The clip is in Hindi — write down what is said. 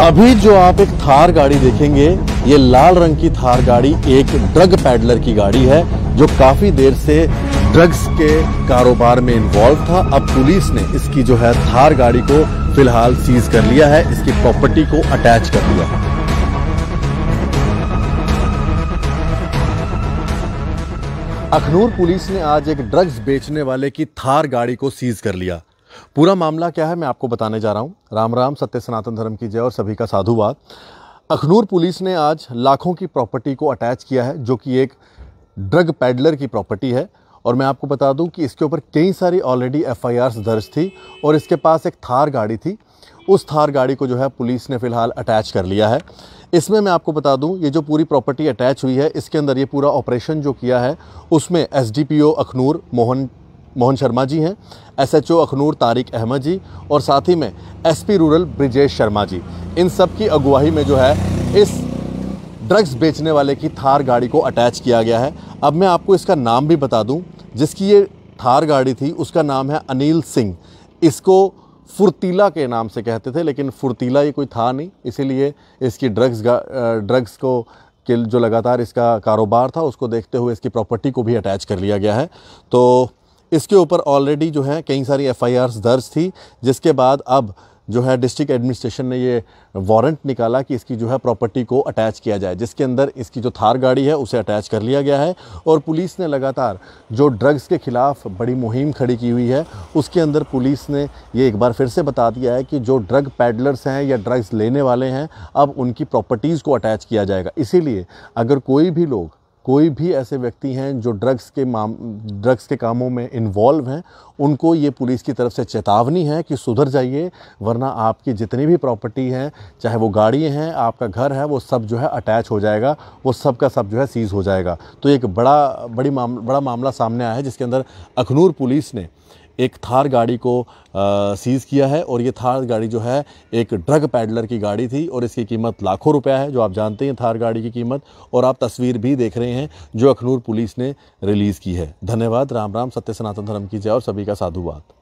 अभी जो आप एक थार गाड़ी देखेंगे ये लाल रंग की थार गाड़ी एक ड्रग पैडलर की गाड़ी है जो काफी देर से ड्रग्स के कारोबार में इन्वॉल्व था अब पुलिस ने इसकी जो है थार गाड़ी को फिलहाल सीज कर लिया है इसकी प्रॉपर्टी को अटैच कर लिया है अखनूर पुलिस ने आज एक ड्रग्स बेचने वाले की थार गाड़ी को सीज कर लिया पूरा मामला क्या है मैं आपको बताने जा रहा हूँ राम राम सत्य सनातन धर्म की जय और सभी का साधुवाद अखनूर पुलिस ने आज लाखों की प्रॉपर्टी को अटैच किया है जो कि एक ड्रग पैडलर की प्रॉपर्टी है और मैं आपको बता दूं कि इसके ऊपर कई सारी ऑलरेडी एफ दर्ज थी और इसके पास एक थार गाड़ी थी उस थार गाड़ी को जो है पुलिस ने फ़िलहाल अटैच कर लिया है इसमें मैं आपको बता दूं ये जो पूरी प्रॉपर्टी अटैच हुई है इसके अंदर ये पूरा ऑपरेशन जो किया है उसमें एसडीपीओ अखनूर मोहन मोहन शर्मा जी हैं एस ओ अखनूर तारिक अहमद जी और साथ ही में S P rural Brijesh Sharma ji इन सब की अगुवाही में जो है इस ड्रग्स बेचने वाले की थार गाड़ी को अटैच किया गया है अब मैं आपको इसका नाम भी बता दूं जिसकी ये थार गाड़ी थी उसका नाम है अनिल सिंह इसको फुर्तीला के नाम से कहते थे लेकिन फुर्तीला ये कोई था नहीं इसीलिए इसकी ड्रग्स ड्रग्स को के जो लगातार इसका कारोबार था उसको देखते हुए इसकी प्रॉपर्टी को भी अटैच कर लिया गया है तो इसके ऊपर ऑलरेडी जो है कई सारी एफ दर्ज थी जिसके बाद अब जो है डिस्ट्रिक्ट एडमिनिस्ट्रेशन ने ये वारंट निकाला कि इसकी जो है प्रॉपर्टी को अटैच किया जाए जिसके अंदर इसकी जो थार गाड़ी है उसे अटैच कर लिया गया है और पुलिस ने लगातार जो ड्रग्स के ख़िलाफ़ बड़ी मुहिम खड़ी की हुई है उसके अंदर पुलिस ने ये एक बार फिर से बता दिया है कि जो ड्रग पैडलर्स हैं या ड्रग्स लेने वाले हैं अब उनकी प्रॉपर्टीज़ को अटैच किया जाएगा इसीलिए अगर कोई भी लोग कोई भी ऐसे व्यक्ति हैं जो ड्रग्स के माम ड्रग्स के कामों में इन्वॉल्व हैं उनको ये पुलिस की तरफ से चेतावनी है कि सुधर जाइए वरना आपकी जितनी भी प्रॉपर्टी है चाहे वो गाड़ी हैं आपका घर है वो सब जो है अटैच हो जाएगा वो सब का सब जो है सीज़ हो जाएगा तो एक बड़ा बड़ी माम बड़ा मामला सामने आया है जिसके अंदर अखनूर पुलिस ने एक थार गाड़ी को सीज़ किया है और ये थार गाड़ी जो है एक ड्रग पैडलर की गाड़ी थी और इसकी कीमत लाखों रुपया है जो आप जानते हैं थार गाड़ी की कीमत और आप तस्वीर भी देख रहे हैं जो अखनूर पुलिस ने रिलीज़ की है धन्यवाद राम राम सत्य सनातन धर्म की जय और सभी का साधुवाद